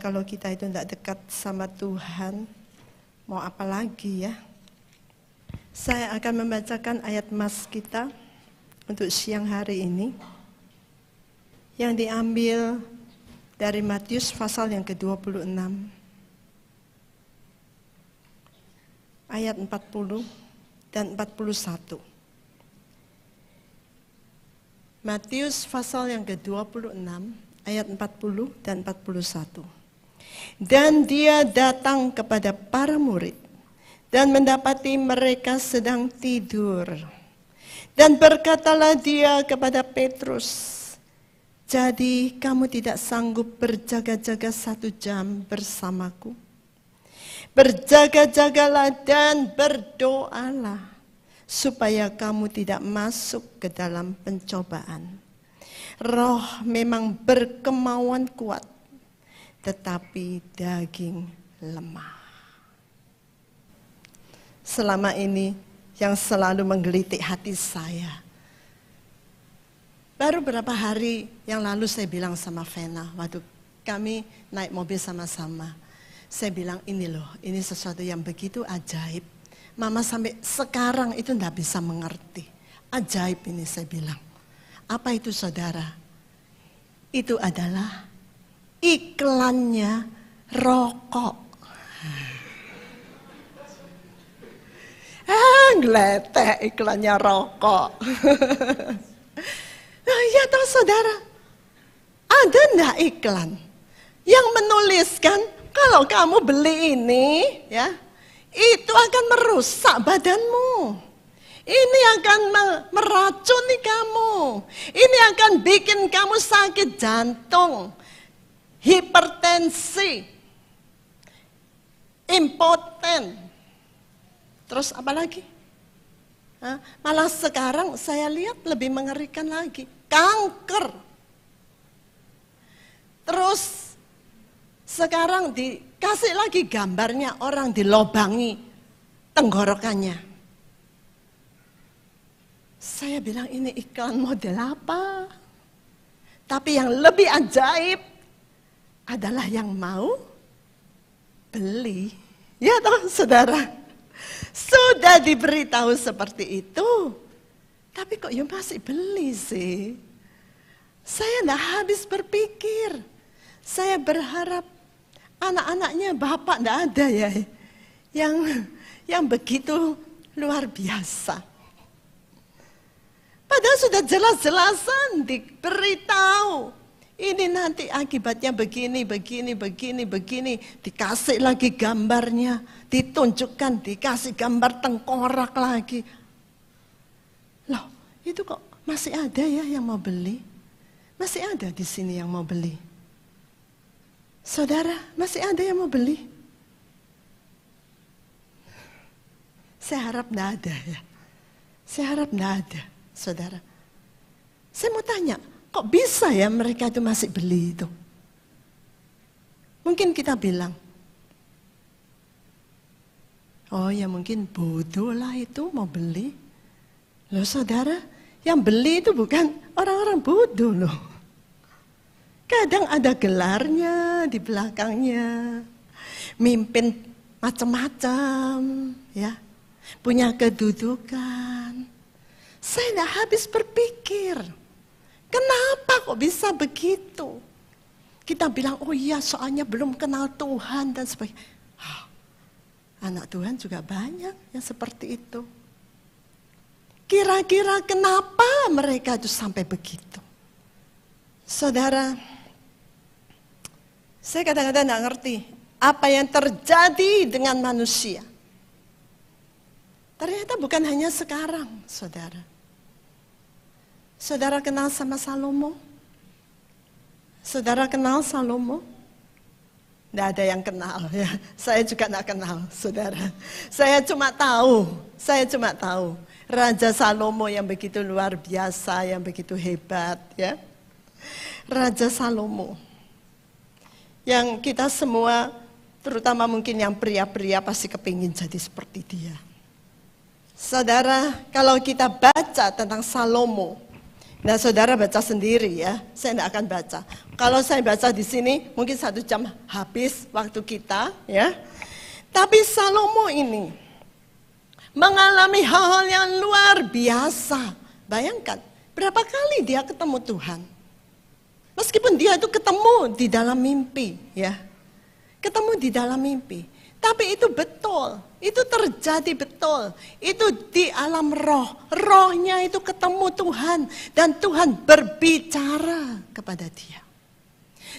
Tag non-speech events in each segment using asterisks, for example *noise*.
kalau kita itu tidak dekat sama Tuhan, mau apa lagi ya? Saya akan membacakan ayat mas kita untuk siang hari ini yang diambil dari Matius pasal yang ke-26 ayat 40 dan 41. Matius pasal yang ke-26 ayat 40 dan 41. Dan dia datang kepada para murid dan mendapati mereka sedang tidur. Dan berkatalah dia kepada Petrus, jadi kamu tidak sanggup berjaga-jaga satu jam bersamaku. Berjaga-jagalah dan berdoalah supaya kamu tidak masuk ke dalam pencobaan. Roh memang berkemauan kuat, tetapi daging lemah. Selama ini yang selalu menggelitik hati saya. Baru berapa hari yang lalu saya bilang sama Vena, waktu kami naik mobil sama-sama. Saya bilang ini loh, ini sesuatu yang begitu ajaib. Mama sampai sekarang itu tidak bisa mengerti. Ajaib ini saya bilang. Apa itu saudara? Itu adalah iklannya rokok. Ah, iklannya rokok. nah, *laughs* ya tahu saudara, ada ndak iklan yang menuliskan kalau kamu beli ini ya itu akan merusak badanmu. Ini akan meracuni kamu. Ini akan bikin kamu sakit jantung hipertensi, impoten, terus apa lagi? Hah? Malah sekarang saya lihat lebih mengerikan lagi, kanker. Terus sekarang dikasih lagi gambarnya orang dilobangi tenggorokannya. Saya bilang ini iklan model apa? Tapi yang lebih ajaib adalah yang mau beli. Ya toh saudara, sudah diberitahu seperti itu, tapi kok ya masih beli sih? Saya tidak habis berpikir. Saya berharap anak-anaknya bapak tidak ada ya. Yang yang begitu luar biasa. Padahal sudah jelas-jelasan diberitahu ini nanti akibatnya begini, begini, begini, begini. Dikasih lagi gambarnya. Ditunjukkan, dikasih gambar tengkorak lagi. Loh, itu kok masih ada ya yang mau beli? Masih ada di sini yang mau beli. Saudara, masih ada yang mau beli? Saya harap tidak ada ya. Saya harap tidak ada, saudara. Saya mau tanya, Kok bisa ya mereka itu masih beli itu? Mungkin kita bilang, oh ya mungkin bodoh lah itu mau beli. Loh saudara, yang beli itu bukan orang-orang bodoh loh. Kadang ada gelarnya di belakangnya. Mimpin macam-macam ya. Punya kedudukan. Saya tidak habis berpikir. Kenapa kok bisa begitu? Kita bilang, oh iya soalnya belum kenal Tuhan dan sebagainya. Oh, anak Tuhan juga banyak yang seperti itu. Kira-kira kenapa mereka itu sampai begitu? Saudara, saya kadang-kadang tidak ngerti apa yang terjadi dengan manusia. Ternyata bukan hanya sekarang, saudara. Saudara kenal sama Salomo? Saudara kenal Salomo? Tidak ada yang kenal ya. Saya juga tidak kenal, saudara. Saya cuma tahu, saya cuma tahu. Raja Salomo yang begitu luar biasa, yang begitu hebat ya. Raja Salomo. Yang kita semua, terutama mungkin yang pria-pria pasti kepingin jadi seperti dia. Saudara, kalau kita baca tentang Salomo, Nah saudara baca sendiri ya, saya tidak akan baca. Kalau saya baca di sini mungkin satu jam habis waktu kita ya. Tapi Salomo ini mengalami hal-hal yang luar biasa. Bayangkan berapa kali dia ketemu Tuhan. Meskipun dia itu ketemu di dalam mimpi ya. Ketemu di dalam mimpi. Tapi itu betul, itu terjadi betul. Itu di alam roh, rohnya itu ketemu Tuhan dan Tuhan berbicara kepada dia.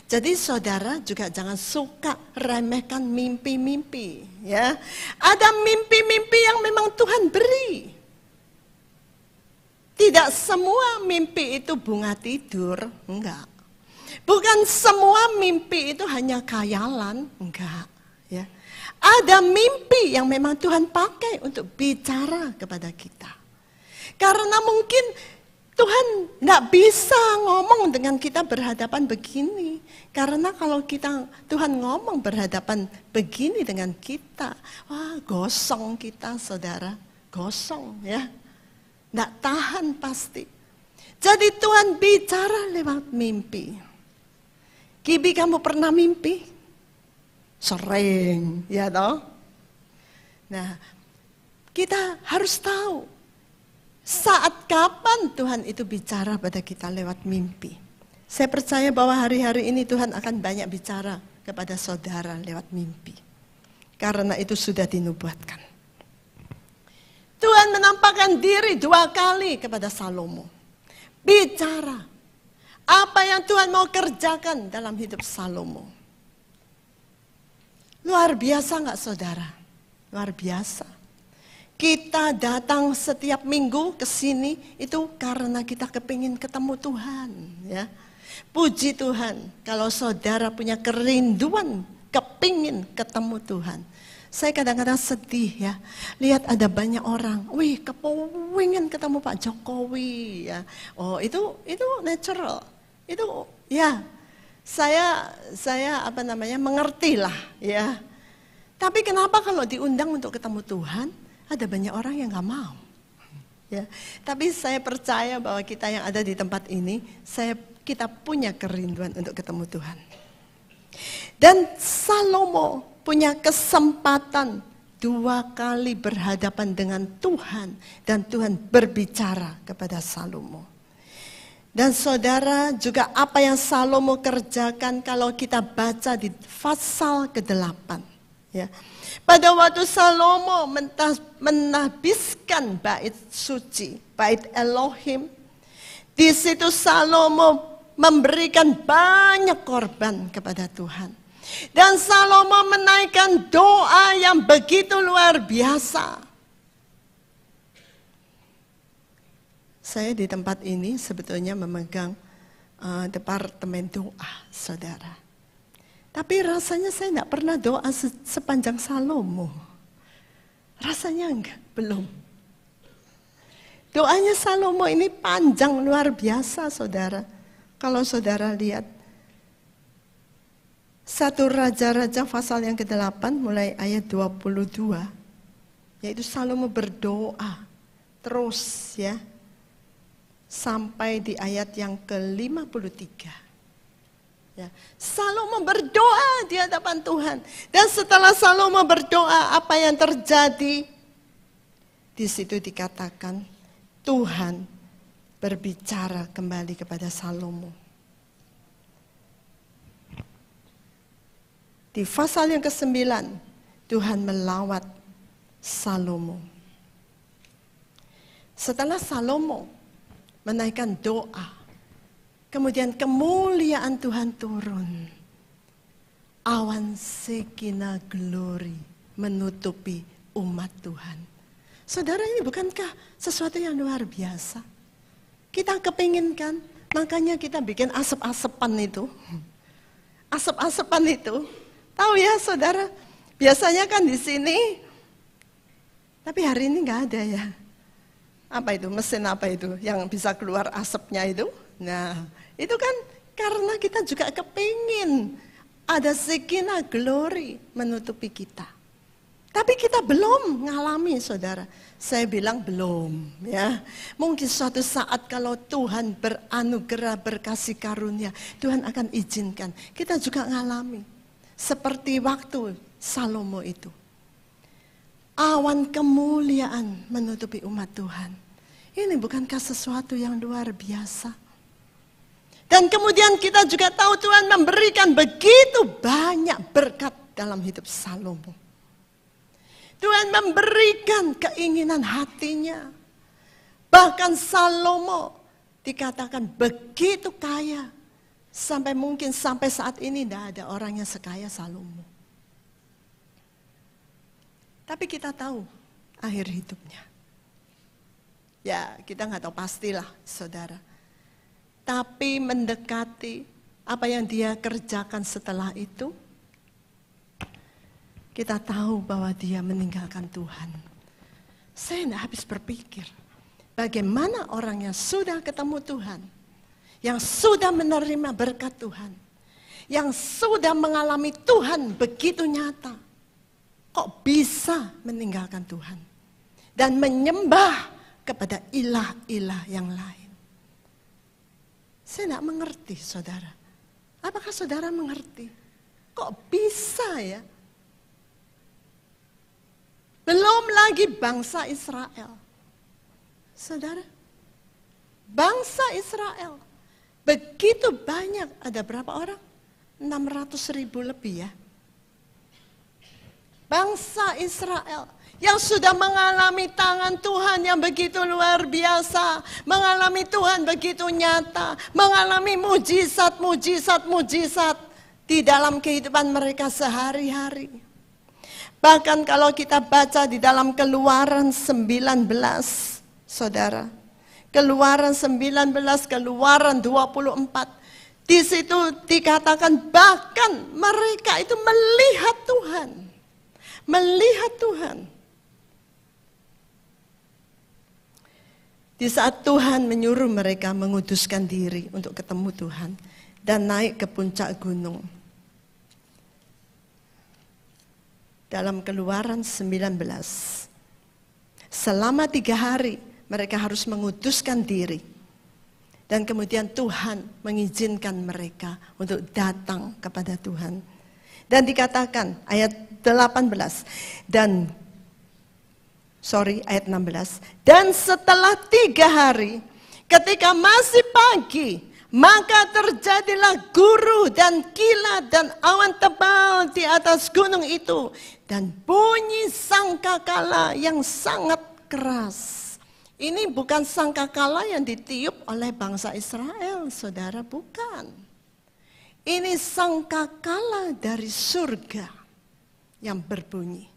Jadi saudara juga jangan suka remehkan mimpi-mimpi, ya. Ada mimpi-mimpi yang memang Tuhan beri. Tidak semua mimpi itu bunga tidur, enggak. Bukan semua mimpi itu hanya khayalan, enggak, ya. Ada mimpi yang memang Tuhan pakai untuk bicara kepada kita. Karena mungkin Tuhan tidak bisa ngomong dengan kita berhadapan begini. Karena kalau kita Tuhan ngomong berhadapan begini dengan kita, wah gosong kita saudara, gosong ya. Tidak tahan pasti. Jadi Tuhan bicara lewat mimpi. Kibi kamu pernah mimpi? sering, ya toh? Nah, kita harus tahu saat kapan Tuhan itu bicara pada kita lewat mimpi. Saya percaya bahwa hari-hari ini Tuhan akan banyak bicara kepada saudara lewat mimpi. Karena itu sudah dinubuatkan. Tuhan menampakkan diri dua kali kepada Salomo. Bicara apa yang Tuhan mau kerjakan dalam hidup Salomo. Luar biasa nggak saudara? Luar biasa. Kita datang setiap minggu ke sini itu karena kita kepingin ketemu Tuhan. ya. Puji Tuhan kalau saudara punya kerinduan kepingin ketemu Tuhan. Saya kadang-kadang sedih ya, lihat ada banyak orang, wih kepingin ketemu Pak Jokowi ya. Oh itu itu natural, itu ya saya saya apa namanya mengerti lah ya. Tapi kenapa kalau diundang untuk ketemu Tuhan ada banyak orang yang nggak mau. Ya, tapi saya percaya bahwa kita yang ada di tempat ini, saya kita punya kerinduan untuk ketemu Tuhan. Dan Salomo punya kesempatan dua kali berhadapan dengan Tuhan dan Tuhan berbicara kepada Salomo. Dan saudara juga apa yang Salomo kerjakan kalau kita baca di pasal ke-8. Ya. Pada waktu Salomo menabiskan bait suci, bait Elohim, di situ Salomo memberikan banyak korban kepada Tuhan. Dan Salomo menaikkan doa yang begitu luar biasa. Saya di tempat ini sebetulnya memegang uh, departemen doa, saudara. Tapi rasanya saya tidak pernah doa se sepanjang Salomo. Rasanya enggak, belum. Doanya Salomo ini panjang luar biasa, saudara. Kalau saudara lihat satu Raja-Raja pasal yang ke-8 mulai ayat 22 yaitu Salomo berdoa terus ya sampai di ayat yang ke-53. Ya. Salomo berdoa di hadapan Tuhan. Dan setelah Salomo berdoa, apa yang terjadi? Di situ dikatakan Tuhan berbicara kembali kepada Salomo. Di pasal yang ke-9, Tuhan melawat Salomo. Setelah Salomo menaikkan doa. Kemudian kemuliaan Tuhan turun. Awan sekina glory menutupi umat Tuhan. Saudara ini bukankah sesuatu yang luar biasa? Kita kepinginkan, makanya kita bikin asap asapan itu. asap asapan itu. Tahu ya saudara, biasanya kan di sini. Tapi hari ini nggak ada ya apa itu mesin apa itu yang bisa keluar asapnya itu. Nah, itu kan karena kita juga kepingin ada sekina glory menutupi kita. Tapi kita belum ngalami saudara. Saya bilang belum ya. Mungkin suatu saat kalau Tuhan beranugerah berkasih karunia. Tuhan akan izinkan. Kita juga ngalami. Seperti waktu Salomo itu awan kemuliaan menutupi umat Tuhan. Ini bukankah sesuatu yang luar biasa? Dan kemudian kita juga tahu Tuhan memberikan begitu banyak berkat dalam hidup Salomo. Tuhan memberikan keinginan hatinya. Bahkan Salomo dikatakan begitu kaya. Sampai mungkin sampai saat ini tidak ada orang yang sekaya Salomo. Tapi kita tahu akhir hidupnya. Ya kita nggak tahu pastilah saudara. Tapi mendekati apa yang dia kerjakan setelah itu, kita tahu bahwa dia meninggalkan Tuhan. Saya tidak habis berpikir, bagaimana orang yang sudah ketemu Tuhan, yang sudah menerima berkat Tuhan, yang sudah mengalami Tuhan begitu nyata, kok bisa meninggalkan Tuhan dan menyembah kepada ilah-ilah yang lain. Saya tidak mengerti saudara. Apakah saudara mengerti? Kok bisa ya? Belum lagi bangsa Israel. Saudara, bangsa Israel begitu banyak, ada berapa orang? 600 ribu lebih ya bangsa Israel yang sudah mengalami tangan Tuhan yang begitu luar biasa, mengalami Tuhan begitu nyata, mengalami mujizat, mujizat, mujizat di dalam kehidupan mereka sehari-hari. Bahkan kalau kita baca di dalam Keluaran 19, Saudara. Keluaran 19, Keluaran 24. Di situ dikatakan bahkan mereka itu melihat Tuhan melihat Tuhan. Di saat Tuhan menyuruh mereka menguduskan diri untuk ketemu Tuhan dan naik ke puncak gunung. Dalam keluaran 19. Selama tiga hari mereka harus menguduskan diri. Dan kemudian Tuhan mengizinkan mereka untuk datang kepada Tuhan. Dan dikatakan ayat 18 dan sorry ayat 16 dan setelah tiga hari ketika masih pagi maka terjadilah guru dan kilat dan awan tebal di atas gunung itu dan bunyi sangkakala yang sangat keras ini bukan sangkakala yang ditiup oleh bangsa Israel saudara bukan ini sangkakala dari surga yang berbunyi.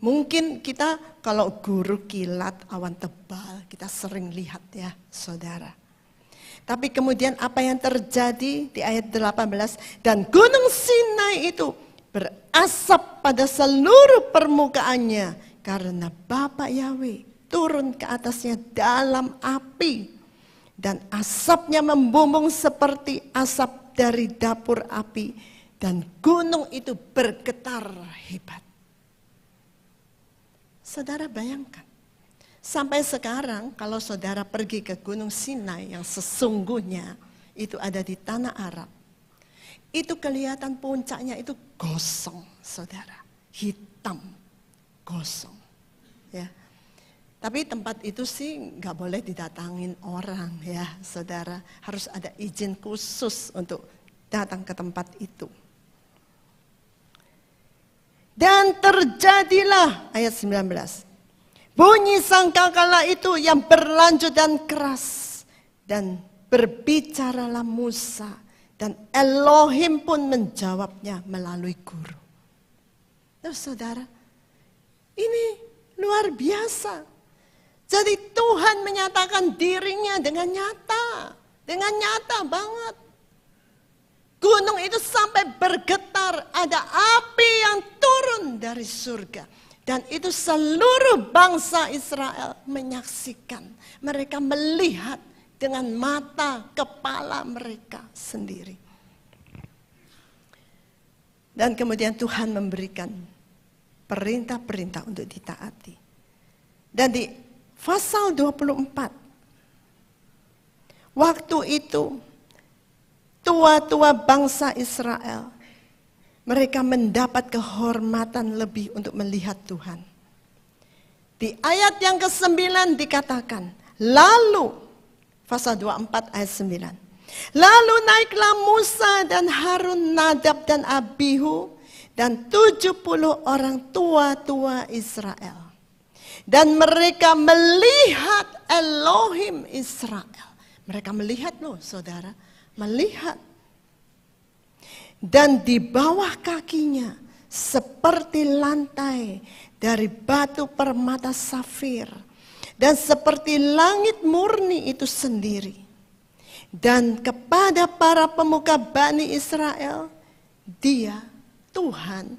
Mungkin kita kalau guru kilat awan tebal, kita sering lihat ya saudara. Tapi kemudian apa yang terjadi di ayat 18 dan gunung Sinai itu berasap pada seluruh permukaannya karena Bapak Yahweh turun ke atasnya dalam api dan asapnya membumbung seperti asap dari dapur api dan gunung itu bergetar hebat. Saudara bayangkan, sampai sekarang kalau saudara pergi ke Gunung Sinai yang sesungguhnya itu ada di tanah Arab, itu kelihatan puncaknya itu gosong, saudara, hitam, gosong. Ya, tapi tempat itu sih nggak boleh didatangin orang ya, saudara. Harus ada izin khusus untuk datang ke tempat itu. Dan terjadilah ayat 19. Bunyi sangkakala itu yang berlanjut dan keras dan berbicaralah Musa dan Elohim pun menjawabnya melalui guru. Terus saudara, ini luar biasa. Jadi Tuhan menyatakan dirinya dengan nyata, dengan nyata banget. Gunung itu sampai bergetar, ada api yang turun dari surga. Dan itu seluruh bangsa Israel menyaksikan. Mereka melihat dengan mata kepala mereka sendiri. Dan kemudian Tuhan memberikan perintah-perintah untuk ditaati. Dan di pasal 24, waktu itu tua-tua bangsa Israel, mereka mendapat kehormatan lebih untuk melihat Tuhan. Di ayat yang ke-9 dikatakan, lalu, pasal 24 ayat 9, Lalu naiklah Musa dan Harun, Nadab dan Abihu, dan 70 orang tua-tua Israel. Dan mereka melihat Elohim Israel. Mereka melihat loh saudara melihat. Dan di bawah kakinya seperti lantai dari batu permata safir dan seperti langit murni itu sendiri. Dan kepada para pemuka Bani Israel, dia Tuhan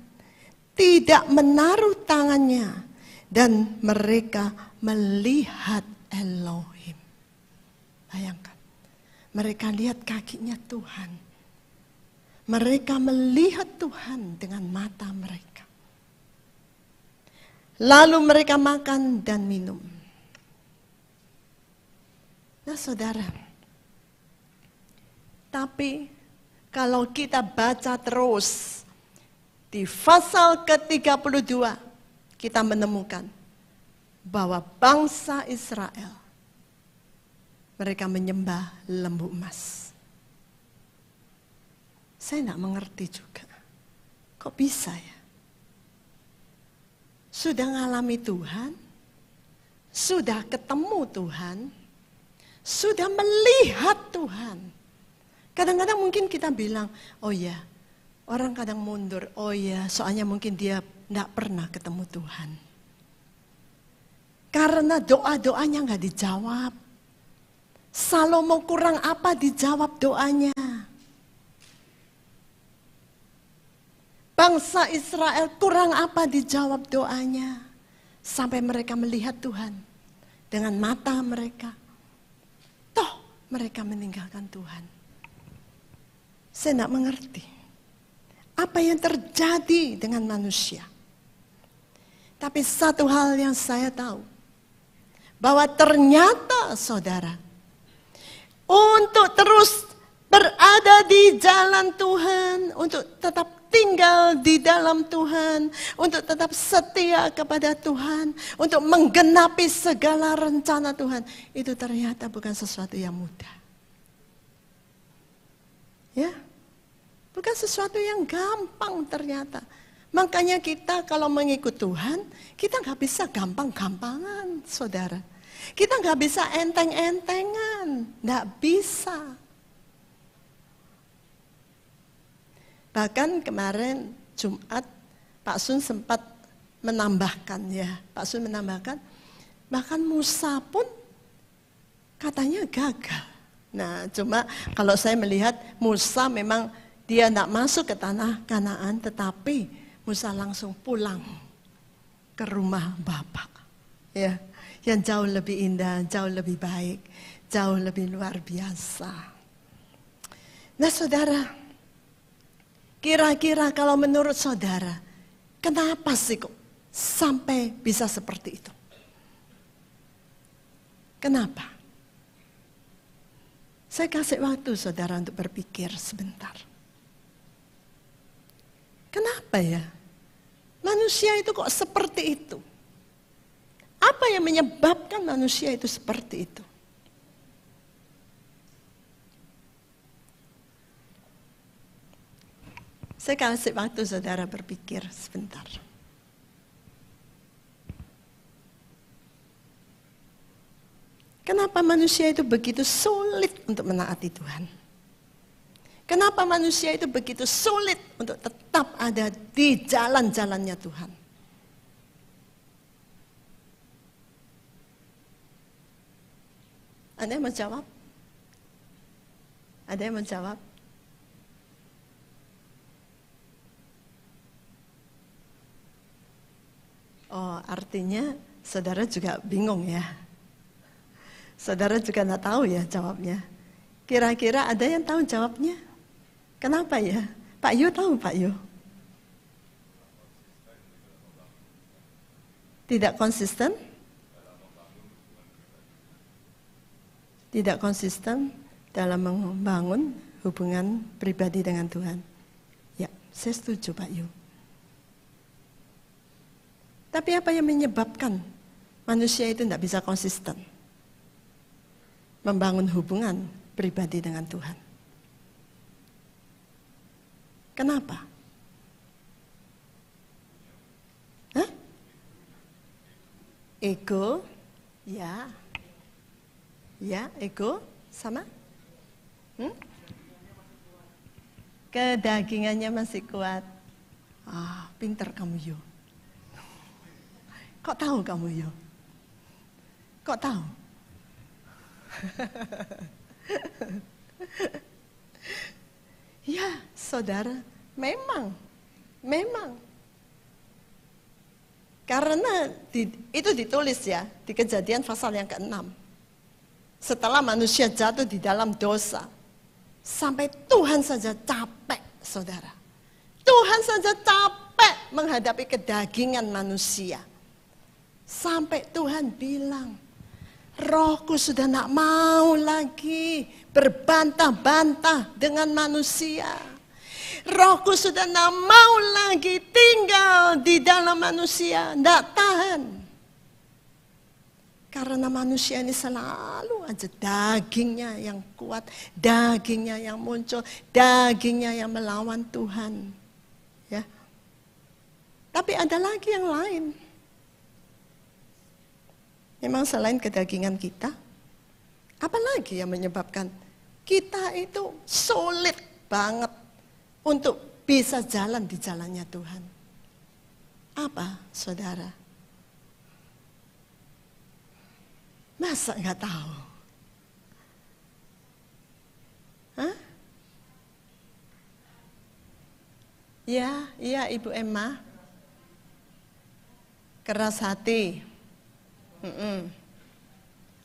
tidak menaruh tangannya dan mereka melihat Elohim. Bayangkan. Mereka lihat kakinya Tuhan. Mereka melihat Tuhan dengan mata mereka. Lalu mereka makan dan minum. Nah, saudara, tapi kalau kita baca terus di pasal ke-32, kita menemukan bahwa bangsa Israel mereka menyembah lembu emas. Saya tidak mengerti juga. Kok bisa ya? Sudah mengalami Tuhan, sudah ketemu Tuhan, sudah melihat Tuhan. Kadang-kadang mungkin kita bilang, oh ya, orang kadang mundur, oh ya, soalnya mungkin dia tidak pernah ketemu Tuhan. Karena doa-doanya nggak dijawab. Salomo kurang apa dijawab doanya. Bangsa Israel kurang apa dijawab doanya. Sampai mereka melihat Tuhan dengan mata mereka. Toh mereka meninggalkan Tuhan. Saya tidak mengerti. Apa yang terjadi dengan manusia. Tapi satu hal yang saya tahu. Bahwa ternyata saudara untuk terus berada di jalan Tuhan, untuk tetap tinggal di dalam Tuhan, untuk tetap setia kepada Tuhan, untuk menggenapi segala rencana Tuhan. Itu ternyata bukan sesuatu yang mudah. Ya. Bukan sesuatu yang gampang ternyata. Makanya kita kalau mengikut Tuhan, kita nggak bisa gampang-gampangan, saudara. Kita nggak bisa enteng-entengan, nggak bisa. Bahkan kemarin Jumat Pak Sun sempat menambahkan ya, Pak Sun menambahkan, bahkan Musa pun katanya gagal. Nah, cuma kalau saya melihat Musa memang dia tidak masuk ke tanah Kanaan, tetapi Musa langsung pulang ke rumah bapak. Ya yang jauh lebih indah, jauh lebih baik, jauh lebih luar biasa. Nah saudara, kira-kira kalau menurut saudara, kenapa sih kok sampai bisa seperti itu? Kenapa? Saya kasih waktu saudara untuk berpikir sebentar. Kenapa ya? Manusia itu kok seperti itu? Apa yang menyebabkan manusia itu seperti itu? Saya kasih waktu saudara berpikir sebentar. Kenapa manusia itu begitu sulit untuk menaati Tuhan? Kenapa manusia itu begitu sulit untuk tetap ada di jalan-jalannya Tuhan? Ada yang menjawab? Ada yang menjawab? Oh, artinya saudara juga bingung ya. Saudara juga nggak tahu ya jawabnya. Kira-kira ada yang tahu jawabnya? Kenapa ya? Pak Yu tahu Pak Yu? Tidak konsisten? tidak konsisten dalam membangun hubungan pribadi dengan Tuhan. Ya, saya setuju Pak Yu. Tapi apa yang menyebabkan manusia itu tidak bisa konsisten? Membangun hubungan pribadi dengan Tuhan. Kenapa? Hah? Ego, ya, Ya, ego sama? Hmm? Kedagingannya masih kuat. Ah, pinter kamu yo. Kok tahu kamu yo? Kok tahu? *laughs* ya, saudara, memang, memang. Karena di, itu ditulis ya di kejadian pasal yang keenam setelah manusia jatuh di dalam dosa. Sampai Tuhan saja capek, saudara. Tuhan saja capek menghadapi kedagingan manusia. Sampai Tuhan bilang, rohku sudah nak mau lagi berbantah-bantah dengan manusia. Rohku sudah tidak mau lagi tinggal di dalam manusia, tidak tahan. Karena manusia ini selalu aja dagingnya yang kuat, dagingnya yang muncul, dagingnya yang melawan Tuhan. Ya. Tapi ada lagi yang lain. Memang selain kedagingan kita, apa lagi yang menyebabkan kita itu sulit banget untuk bisa jalan di jalannya Tuhan? Apa, saudara? Masa nggak tahu? Hah? Ya, iya Ibu Emma. Keras hati. Mm -mm.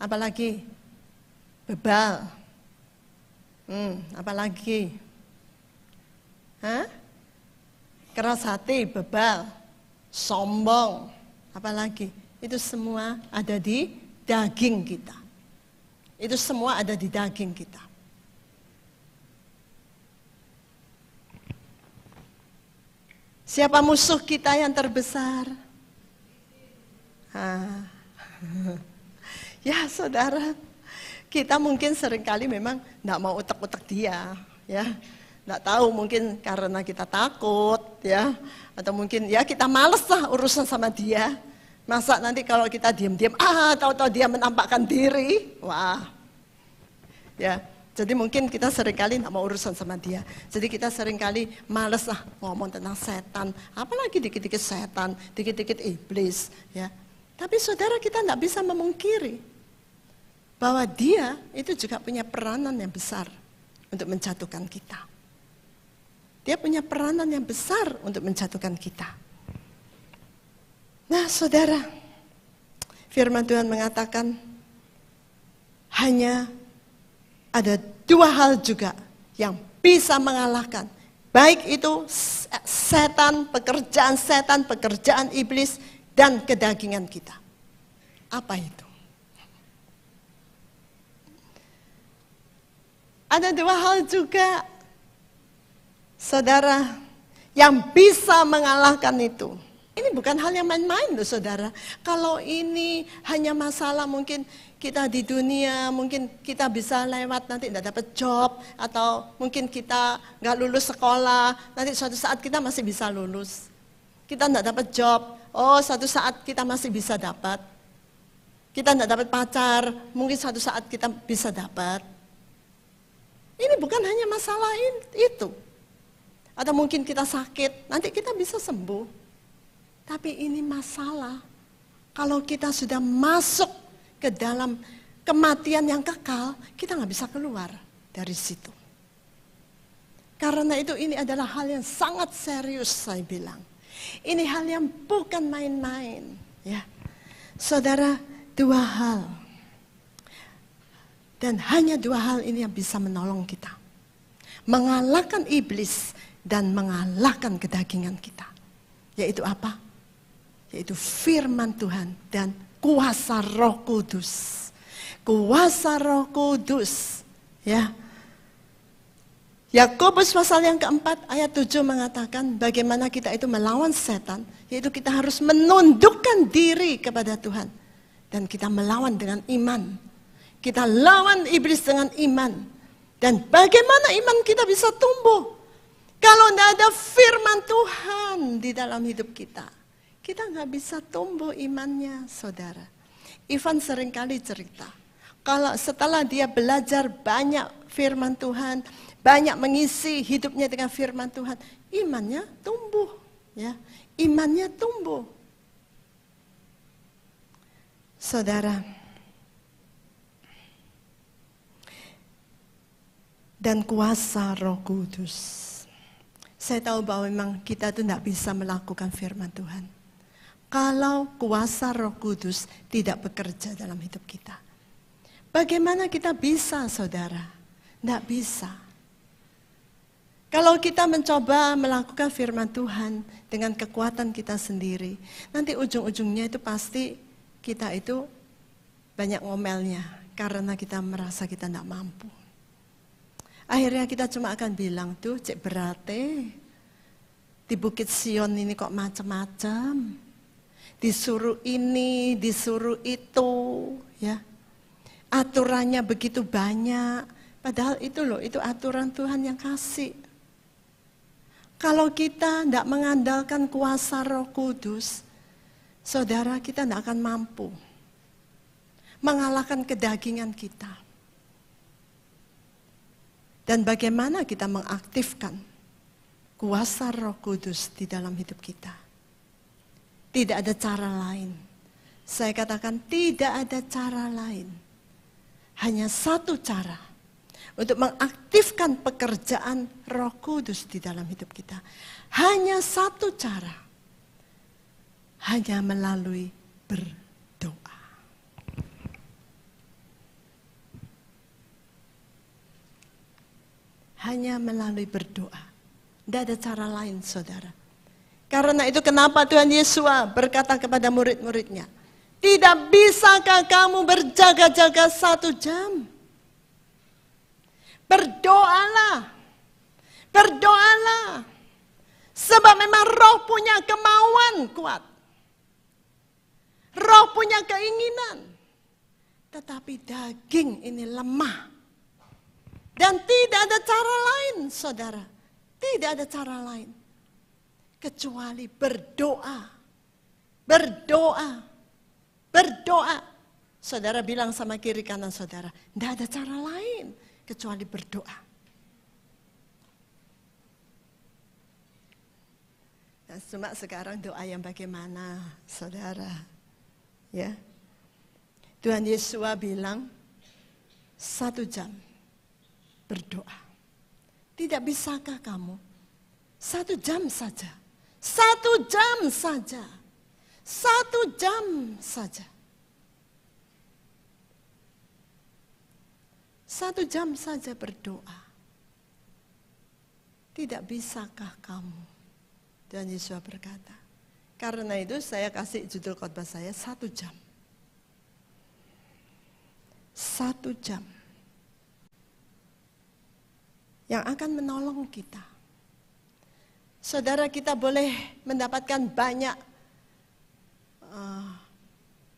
Apalagi bebal. Hmm, apalagi? Hah? Keras hati, bebal, sombong, apalagi? Itu semua ada di daging kita. Itu semua ada di daging kita. Siapa musuh kita yang terbesar? Ah. *laughs* ya saudara, kita mungkin seringkali memang tidak mau utak-utak dia. ya Tidak tahu mungkin karena kita takut ya atau mungkin ya kita males lah urusan sama dia Masa nanti kalau kita diam-diam, ah tahu-tahu dia menampakkan diri, wah. Ya, jadi mungkin kita seringkali nggak mau urusan sama dia. Jadi kita seringkali males lah ngomong tentang setan. Apalagi dikit-dikit setan, dikit-dikit iblis. ya. Tapi saudara kita nggak bisa memungkiri bahwa dia itu juga punya peranan yang besar untuk menjatuhkan kita. Dia punya peranan yang besar untuk menjatuhkan kita. Nah, saudara, firman Tuhan mengatakan hanya ada dua hal juga yang bisa mengalahkan. Baik itu setan, pekerjaan setan, pekerjaan iblis, dan kedagingan kita. Apa itu? Ada dua hal juga, saudara, yang bisa mengalahkan itu. Ini bukan hal yang main-main loh saudara. Kalau ini hanya masalah mungkin kita di dunia, mungkin kita bisa lewat nanti tidak dapat job, atau mungkin kita nggak lulus sekolah, nanti suatu saat kita masih bisa lulus. Kita tidak dapat job, oh suatu saat kita masih bisa dapat. Kita tidak dapat pacar, mungkin suatu saat kita bisa dapat. Ini bukan hanya masalah itu. Atau mungkin kita sakit, nanti kita bisa sembuh. Tapi ini masalah. Kalau kita sudah masuk ke dalam kematian yang kekal, kita nggak bisa keluar dari situ. Karena itu ini adalah hal yang sangat serius saya bilang. Ini hal yang bukan main-main, ya. Saudara, dua hal. Dan hanya dua hal ini yang bisa menolong kita. Mengalahkan iblis dan mengalahkan kedagingan kita. Yaitu apa? yaitu firman Tuhan dan kuasa Roh Kudus. Kuasa Roh Kudus, ya. Yakobus pasal yang keempat ayat 7 mengatakan bagaimana kita itu melawan setan, yaitu kita harus menundukkan diri kepada Tuhan dan kita melawan dengan iman. Kita lawan iblis dengan iman. Dan bagaimana iman kita bisa tumbuh? Kalau tidak ada firman Tuhan di dalam hidup kita kita nggak bisa tumbuh imannya, saudara. Ivan seringkali cerita, kalau setelah dia belajar banyak firman Tuhan, banyak mengisi hidupnya dengan firman Tuhan, imannya tumbuh, ya. Imannya tumbuh. Saudara, dan kuasa Roh Kudus. Saya tahu bahwa memang kita itu tidak bisa melakukan firman Tuhan kalau kuasa Roh Kudus tidak bekerja dalam hidup kita. Bagaimana kita bisa, saudara? Tidak bisa. Kalau kita mencoba melakukan firman Tuhan dengan kekuatan kita sendiri, nanti ujung-ujungnya itu pasti kita itu banyak ngomelnya karena kita merasa kita tidak mampu. Akhirnya kita cuma akan bilang tuh cek berate di Bukit Sion ini kok macam-macam disuruh ini, disuruh itu, ya. Aturannya begitu banyak, padahal itu loh, itu aturan Tuhan yang kasih. Kalau kita tidak mengandalkan kuasa Roh Kudus, saudara kita tidak akan mampu mengalahkan kedagingan kita. Dan bagaimana kita mengaktifkan kuasa Roh Kudus di dalam hidup kita. Tidak ada cara lain. Saya katakan tidak ada cara lain. Hanya satu cara untuk mengaktifkan pekerjaan Roh Kudus di dalam hidup kita. Hanya satu cara. Hanya melalui berdoa. Hanya melalui berdoa. Tidak ada cara lain, saudara. Karena itu kenapa Tuhan Yesus berkata kepada murid-muridnya, tidak bisakah kamu berjaga-jaga satu jam? Berdoalah, berdoalah. Sebab memang roh punya kemauan kuat. Roh punya keinginan. Tetapi daging ini lemah. Dan tidak ada cara lain, saudara. Tidak ada cara lain kecuali berdoa. Berdoa. Berdoa. Saudara bilang sama kiri kanan saudara, tidak ada cara lain kecuali berdoa. Nah, cuma sekarang doa yang bagaimana, saudara? Ya, Tuhan Yesus bilang satu jam berdoa. Tidak bisakah kamu satu jam saja satu jam saja. Satu jam saja. Satu jam saja berdoa. Tidak bisakah kamu? Dan Yesus berkata, karena itu saya kasih judul khotbah saya satu jam. Satu jam. Yang akan menolong kita saudara kita boleh mendapatkan banyak uh,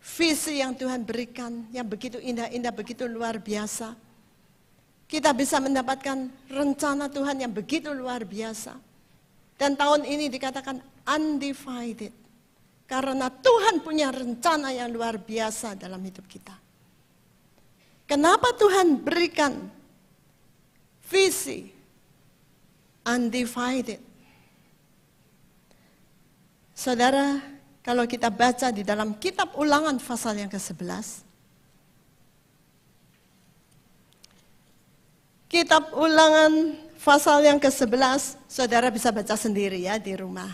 visi yang Tuhan berikan yang begitu indah-indah, begitu luar biasa. Kita bisa mendapatkan rencana Tuhan yang begitu luar biasa. Dan tahun ini dikatakan undivided. Karena Tuhan punya rencana yang luar biasa dalam hidup kita. Kenapa Tuhan berikan visi undivided? Saudara, kalau kita baca di dalam kitab ulangan pasal yang ke-11, Kitab ulangan pasal yang ke-11, saudara bisa baca sendiri ya di rumah.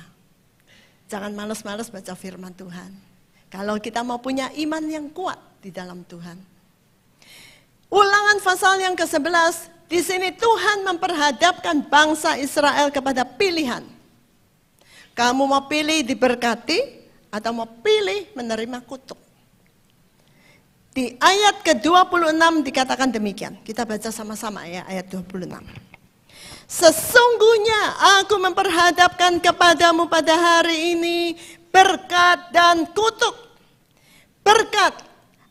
Jangan malas-malas baca firman Tuhan. Kalau kita mau punya iman yang kuat di dalam Tuhan. Ulangan pasal yang ke-11, di sini Tuhan memperhadapkan bangsa Israel kepada pilihan. Kamu mau pilih diberkati atau mau pilih menerima kutuk. Di ayat ke-26 dikatakan demikian. Kita baca sama-sama ya ayat 26. Sesungguhnya aku memperhadapkan kepadamu pada hari ini berkat dan kutuk. Berkat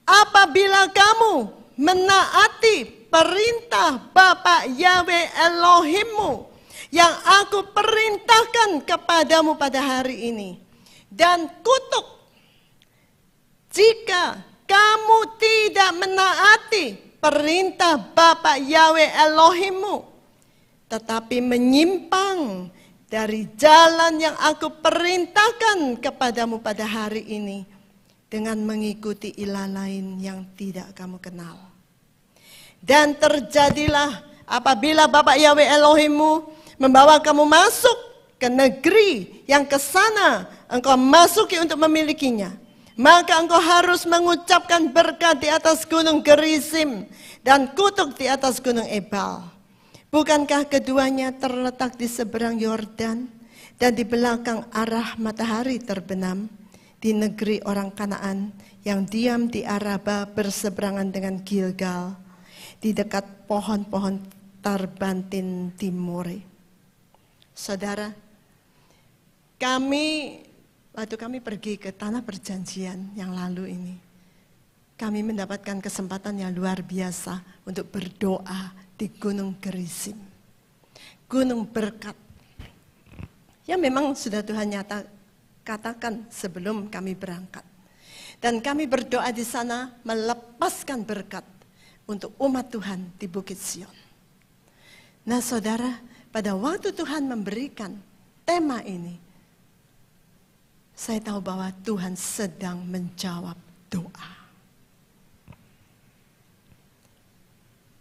apabila kamu menaati perintah Bapak Yahweh Elohimmu yang aku perintahkan kepadamu pada hari ini. Dan kutuk jika kamu tidak menaati perintah Bapak Yahweh Elohimmu, tetapi menyimpang dari jalan yang aku perintahkan kepadamu pada hari ini dengan mengikuti ilah lain yang tidak kamu kenal. Dan terjadilah apabila Bapak Yahweh Elohimmu membawa kamu masuk ke negeri yang ke sana engkau masuki untuk memilikinya. Maka engkau harus mengucapkan berkat di atas gunung Gerizim dan kutuk di atas gunung Ebal. Bukankah keduanya terletak di seberang Yordan dan di belakang arah matahari terbenam di negeri orang Kanaan yang diam di Araba berseberangan dengan Gilgal di dekat pohon-pohon Tarbantin Timur. Saudara, kami waktu kami pergi ke tanah perjanjian yang lalu ini, kami mendapatkan kesempatan yang luar biasa untuk berdoa di Gunung Gerizim. Gunung berkat. Ya memang sudah Tuhan nyata katakan sebelum kami berangkat. Dan kami berdoa di sana melepaskan berkat untuk umat Tuhan di Bukit Sion. Nah saudara, pada waktu Tuhan memberikan tema ini, saya tahu bahwa Tuhan sedang menjawab doa.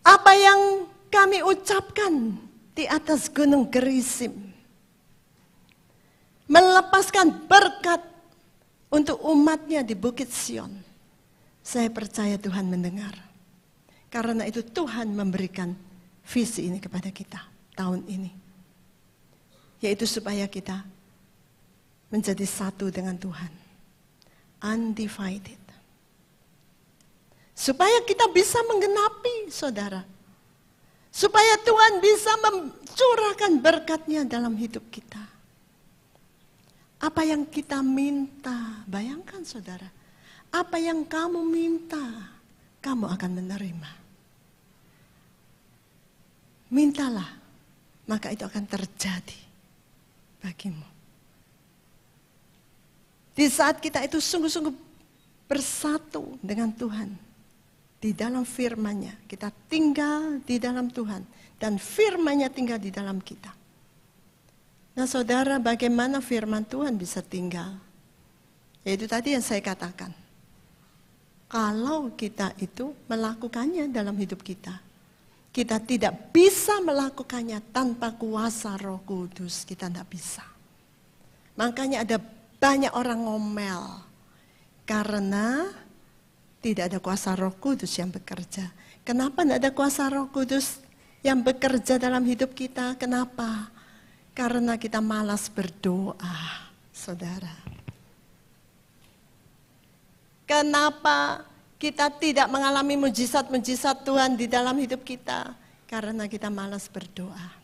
Apa yang kami ucapkan di atas gunung Gerisim melepaskan berkat untuk umatnya di Bukit Sion. Saya percaya Tuhan mendengar. Karena itu Tuhan memberikan visi ini kepada kita tahun ini. Yaitu supaya kita menjadi satu dengan Tuhan. Undivided. Supaya kita bisa menggenapi saudara. Supaya Tuhan bisa mencurahkan berkatnya dalam hidup kita. Apa yang kita minta, bayangkan saudara. Apa yang kamu minta, kamu akan menerima. Mintalah maka itu akan terjadi bagimu. Di saat kita itu sungguh-sungguh bersatu dengan Tuhan, di dalam firman kita tinggal di dalam Tuhan, dan firman tinggal di dalam kita. Nah, saudara, bagaimana firman Tuhan bisa tinggal? Itu tadi yang saya katakan, kalau kita itu melakukannya dalam hidup kita, kita tidak bisa melakukannya tanpa kuasa roh kudus. Kita tidak bisa. Makanya ada banyak orang ngomel. Karena tidak ada kuasa roh kudus yang bekerja. Kenapa tidak ada kuasa roh kudus yang bekerja dalam hidup kita? Kenapa? Karena kita malas berdoa, saudara. Kenapa kita tidak mengalami mujizat-mujizat Tuhan di dalam hidup kita karena kita malas berdoa.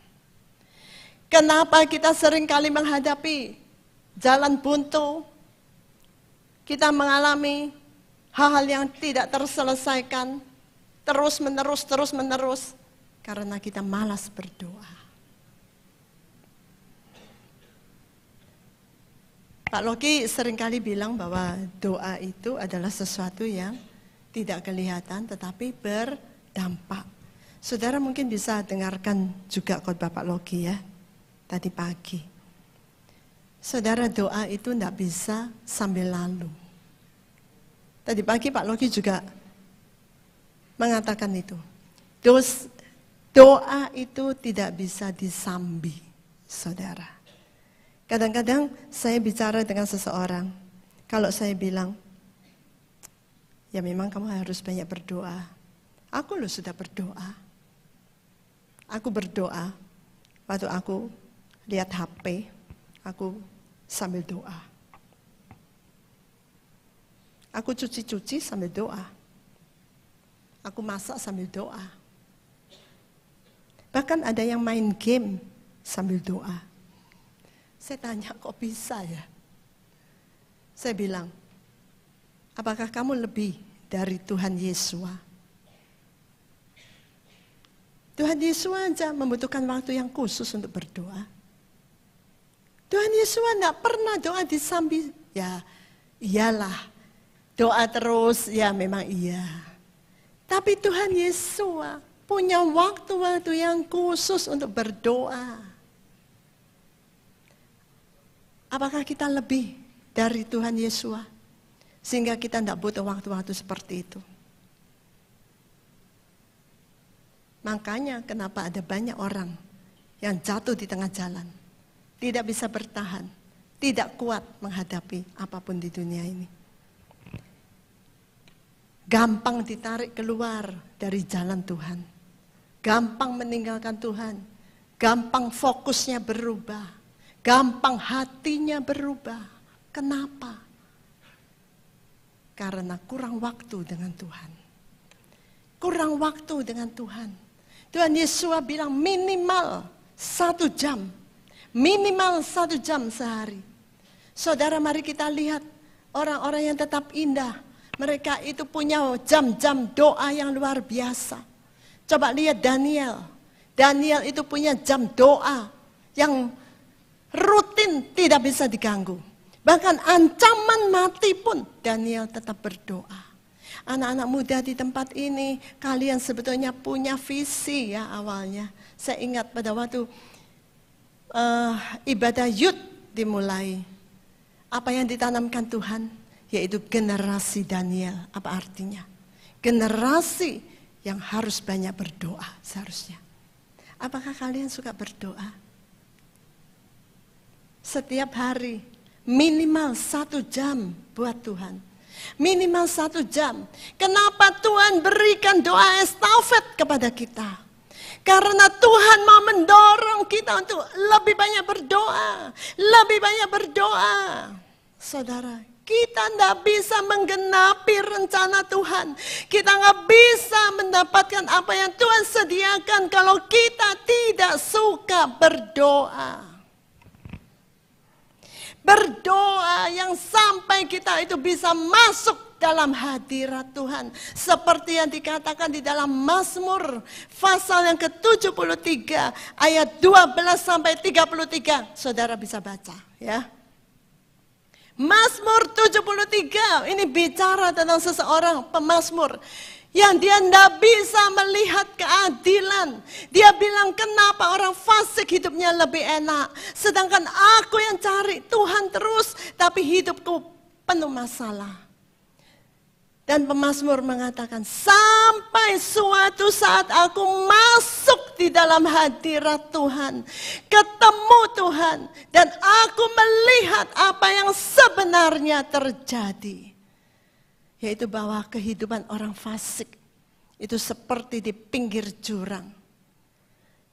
Kenapa kita sering kali menghadapi jalan buntu? Kita mengalami hal-hal yang tidak terselesaikan terus menerus terus menerus karena kita malas berdoa. Pak Loki seringkali bilang bahwa doa itu adalah sesuatu yang tidak kelihatan tetapi berdampak. Saudara mungkin bisa dengarkan juga khotbah bapak Logi ya tadi pagi. Saudara doa itu tidak bisa sambil lalu. Tadi pagi Pak Logi juga mengatakan itu. Dos, doa itu tidak bisa disambi, saudara. Kadang-kadang saya bicara dengan seseorang, kalau saya bilang, ya memang kamu harus banyak berdoa. Aku loh sudah berdoa. Aku berdoa waktu aku lihat HP, aku sambil doa. Aku cuci-cuci sambil doa. Aku masak sambil doa. Bahkan ada yang main game sambil doa. Saya tanya kok bisa ya? Saya bilang, Apakah kamu lebih dari Tuhan Yesus? Tuhan Yesus saja membutuhkan waktu yang khusus untuk berdoa. Tuhan Yesus tidak pernah doa di samping. ya iyalah, doa terus, ya memang iya. Tapi Tuhan Yesus punya waktu-waktu yang khusus untuk berdoa. Apakah kita lebih dari Tuhan Yesus? Sehingga kita tidak butuh waktu-waktu seperti itu. Makanya kenapa ada banyak orang yang jatuh di tengah jalan. Tidak bisa bertahan. Tidak kuat menghadapi apapun di dunia ini. Gampang ditarik keluar dari jalan Tuhan. Gampang meninggalkan Tuhan. Gampang fokusnya berubah. Gampang hatinya berubah. Kenapa? karena kurang waktu dengan Tuhan. Kurang waktu dengan Tuhan. Tuhan Yesus bilang minimal satu jam. Minimal satu jam sehari. Saudara mari kita lihat orang-orang yang tetap indah. Mereka itu punya jam-jam doa yang luar biasa. Coba lihat Daniel. Daniel itu punya jam doa yang rutin tidak bisa diganggu. Bahkan ancaman mati pun Daniel tetap berdoa. Anak-anak muda di tempat ini, kalian sebetulnya punya visi ya awalnya. Saya ingat pada waktu uh, ibadah yud dimulai. Apa yang ditanamkan Tuhan? Yaitu generasi Daniel. Apa artinya? Generasi yang harus banyak berdoa seharusnya. Apakah kalian suka berdoa? Setiap hari Minimal satu jam buat Tuhan. Minimal satu jam. Kenapa Tuhan berikan doa estafet kepada kita? Karena Tuhan mau mendorong kita untuk lebih banyak berdoa. Lebih banyak berdoa. Saudara, kita tidak bisa menggenapi rencana Tuhan. Kita nggak bisa mendapatkan apa yang Tuhan sediakan kalau kita tidak suka berdoa. Berdoa yang sampai kita itu bisa masuk dalam hadirat Tuhan. Seperti yang dikatakan di dalam Mazmur pasal yang ke-73 ayat 12 sampai 33. Saudara bisa baca ya. Mazmur 73 ini bicara tentang seseorang pemazmur yang dia tidak bisa melihat keadilan. Dia bilang, kenapa orang fasik hidupnya lebih enak. Sedangkan aku yang cari Tuhan terus, tapi hidupku penuh masalah. Dan pemazmur mengatakan, sampai suatu saat aku masuk di dalam hadirat Tuhan. Ketemu Tuhan. Dan aku melihat apa yang sebenarnya terjadi yaitu bahwa kehidupan orang fasik itu seperti di pinggir jurang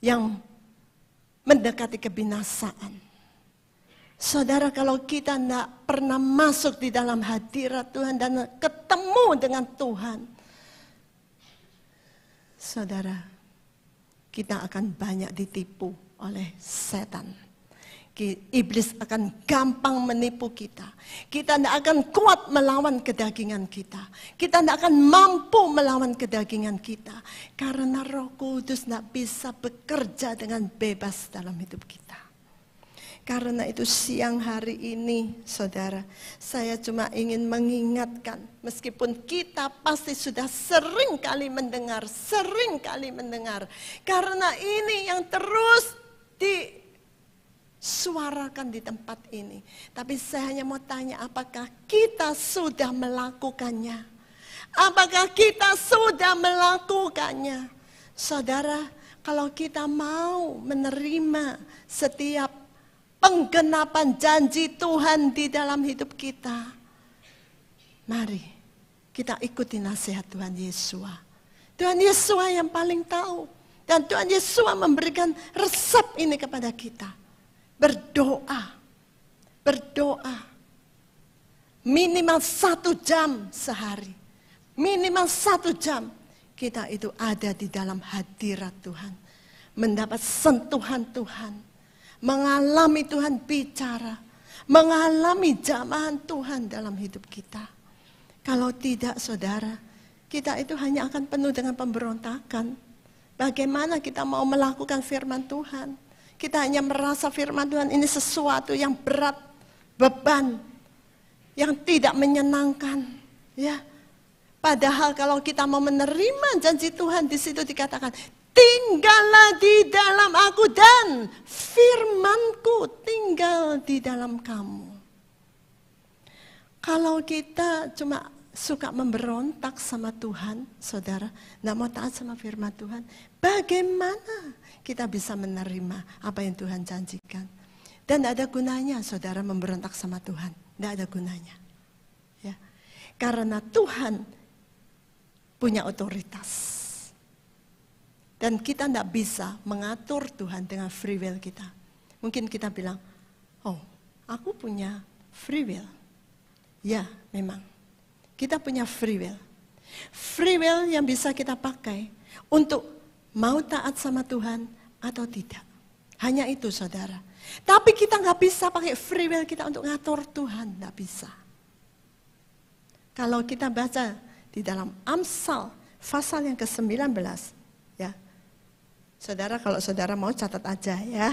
yang mendekati kebinasaan. Saudara, kalau kita tidak pernah masuk di dalam hadirat Tuhan dan ketemu dengan Tuhan, saudara, kita akan banyak ditipu oleh setan iblis akan gampang menipu kita. Kita tidak akan kuat melawan kedagingan kita. Kita tidak akan mampu melawan kedagingan kita. Karena roh kudus tidak bisa bekerja dengan bebas dalam hidup kita. Karena itu siang hari ini saudara, saya cuma ingin mengingatkan meskipun kita pasti sudah sering kali mendengar, sering kali mendengar. Karena ini yang terus di suarakan di tempat ini. Tapi saya hanya mau tanya apakah kita sudah melakukannya? Apakah kita sudah melakukannya? Saudara, kalau kita mau menerima setiap penggenapan janji Tuhan di dalam hidup kita, mari kita ikuti nasihat Tuhan Yesus. Tuhan Yesus yang paling tahu. Dan Tuhan Yesus memberikan resep ini kepada kita berdoa, berdoa. Minimal satu jam sehari, minimal satu jam kita itu ada di dalam hadirat Tuhan. Mendapat sentuhan Tuhan, mengalami Tuhan bicara, mengalami jamahan Tuhan dalam hidup kita. Kalau tidak saudara, kita itu hanya akan penuh dengan pemberontakan. Bagaimana kita mau melakukan firman Tuhan? Kita hanya merasa firman Tuhan ini sesuatu yang berat, beban, yang tidak menyenangkan. Ya, Padahal kalau kita mau menerima janji Tuhan di situ dikatakan tinggallah di dalam aku dan firmanku tinggal di dalam kamu. Kalau kita cuma suka memberontak sama Tuhan, saudara, tidak mau taat sama firman Tuhan, bagaimana kita bisa menerima apa yang Tuhan janjikan. Dan tidak ada gunanya saudara memberontak sama Tuhan. Tidak ada gunanya. Ya. Karena Tuhan punya otoritas. Dan kita tidak bisa mengatur Tuhan dengan free will kita. Mungkin kita bilang, oh aku punya free will. Ya, memang. Kita punya free will. Free will yang bisa kita pakai untuk Mau taat sama Tuhan atau tidak. Hanya itu saudara. Tapi kita nggak bisa pakai free will kita untuk ngatur Tuhan, nggak bisa. Kalau kita baca di dalam Amsal pasal yang ke-19 ya. Saudara kalau saudara mau catat aja ya.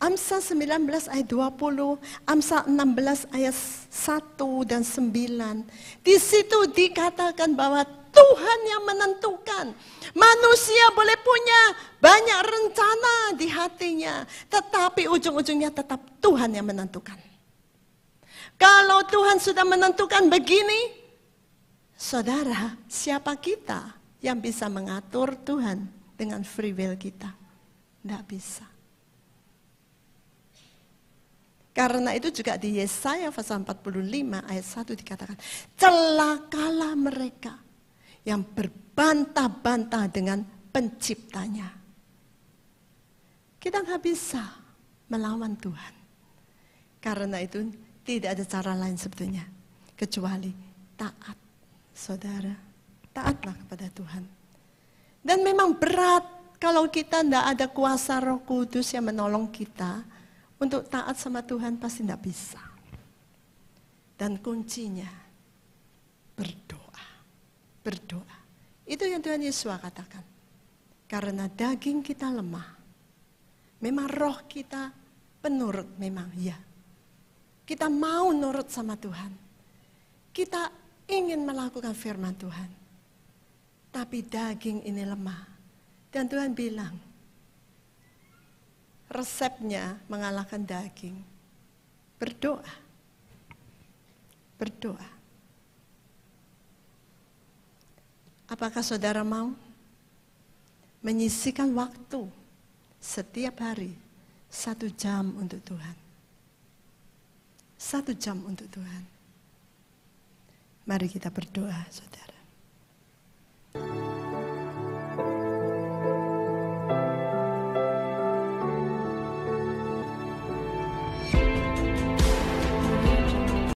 Amsal 19 ayat 20, Amsal 16 ayat 1 dan 9. Di situ dikatakan bahwa Tuhan yang menentukan. Manusia boleh punya banyak rencana di hatinya, tetapi ujung-ujungnya tetap Tuhan yang menentukan. Kalau Tuhan sudah menentukan begini, saudara, siapa kita yang bisa mengatur Tuhan dengan free will kita? Tidak bisa. Karena itu juga di Yesaya pasal 45 ayat 1 dikatakan, celakalah mereka yang berbantah-bantah dengan penciptanya. Kita nggak bisa melawan Tuhan. Karena itu tidak ada cara lain sebetulnya. Kecuali taat, saudara. Taatlah kepada Tuhan. Dan memang berat kalau kita tidak ada kuasa roh kudus yang menolong kita. Untuk taat sama Tuhan pasti tidak bisa. Dan kuncinya berdoa. Itu yang Tuhan Yesus katakan. Karena daging kita lemah. Memang roh kita penurut memang ya. Kita mau nurut sama Tuhan. Kita ingin melakukan firman Tuhan. Tapi daging ini lemah. Dan Tuhan bilang, resepnya mengalahkan daging. Berdoa. Berdoa. Apakah saudara mau menyisikan waktu setiap hari satu jam untuk Tuhan? Satu jam untuk Tuhan. Mari kita berdoa, saudara.